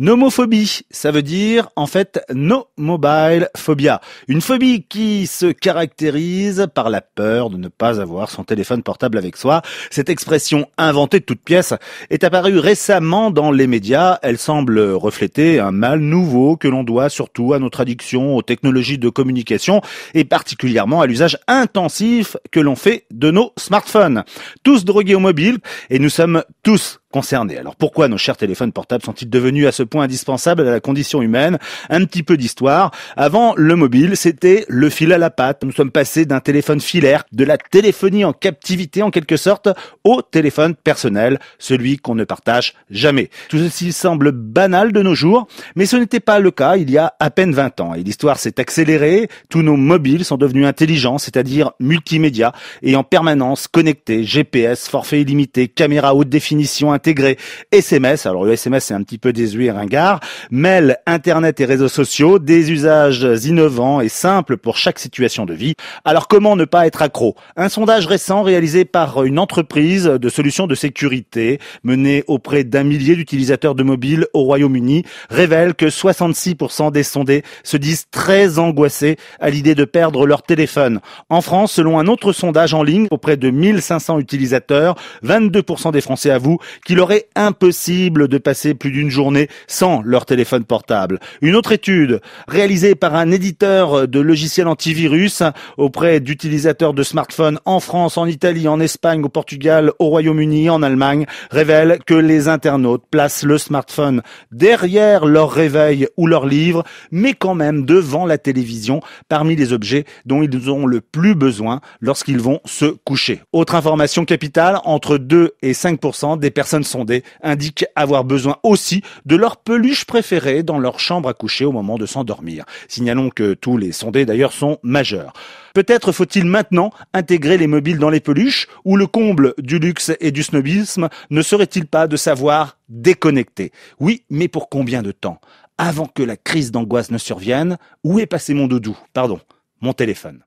Nomophobie, ça veut dire en fait no mobile phobia, une phobie qui se caractérise par la peur de ne pas avoir son téléphone portable avec soi. Cette expression inventée de toute pièce est apparue récemment dans les médias, elle semble refléter un mal nouveau que l'on doit surtout à notre addiction aux technologies de communication et particulièrement à l'usage intensif que l'on fait de nos smartphones. Tous drogués au mobile et nous sommes tous concernés. Alors pourquoi nos chers téléphones portables sont-ils devenus à ce point indispensables à la condition humaine Un petit peu d'histoire. Avant le mobile, c'était le fil à la patte. Nous sommes passés d'un téléphone filaire, de la téléphonie en captivité en quelque sorte, au téléphone personnel, celui qu'on ne partage jamais. Tout ceci semble banal de nos jours, mais ce n'était pas le cas il y a à peine 20 ans. Et l'histoire s'est accélérée, tous nos mobiles sont devenus intelligents, c'est-à-dire multimédia, et en permanence connectés, GPS, forfait illimité, caméra haute définition, SMS, alors le SMS c'est un petit peu désuet ringard, mail, internet et réseaux sociaux, des usages innovants et simples pour chaque situation de vie. Alors comment ne pas être accro Un sondage récent réalisé par une entreprise de solutions de sécurité menée auprès d'un millier d'utilisateurs de mobiles au Royaume-Uni révèle que 66% des sondés se disent très angoissés à l'idée de perdre leur téléphone. En France, selon un autre sondage en ligne auprès de 1500 utilisateurs, 22% des Français avouent qu'ils il aurait impossible de passer plus d'une journée sans leur téléphone portable. Une autre étude réalisée par un éditeur de logiciels antivirus auprès d'utilisateurs de smartphones en France, en Italie, en Espagne, au Portugal, au Royaume-Uni, en Allemagne, révèle que les internautes placent le smartphone derrière leur réveil ou leur livre, mais quand même devant la télévision parmi les objets dont ils ont le plus besoin lorsqu'ils vont se coucher. Autre information capitale, entre 2 et 5 des personnes sondés indiquent avoir besoin aussi de leur peluche préférée dans leur chambre à coucher au moment de s'endormir. Signalons que tous les sondés d'ailleurs sont majeurs. Peut-être faut-il maintenant intégrer les mobiles dans les peluches ou le comble du luxe et du snobisme ne serait-il pas de savoir déconnecter Oui, mais pour combien de temps Avant que la crise d'angoisse ne survienne, où est passé mon doudou Pardon, mon téléphone.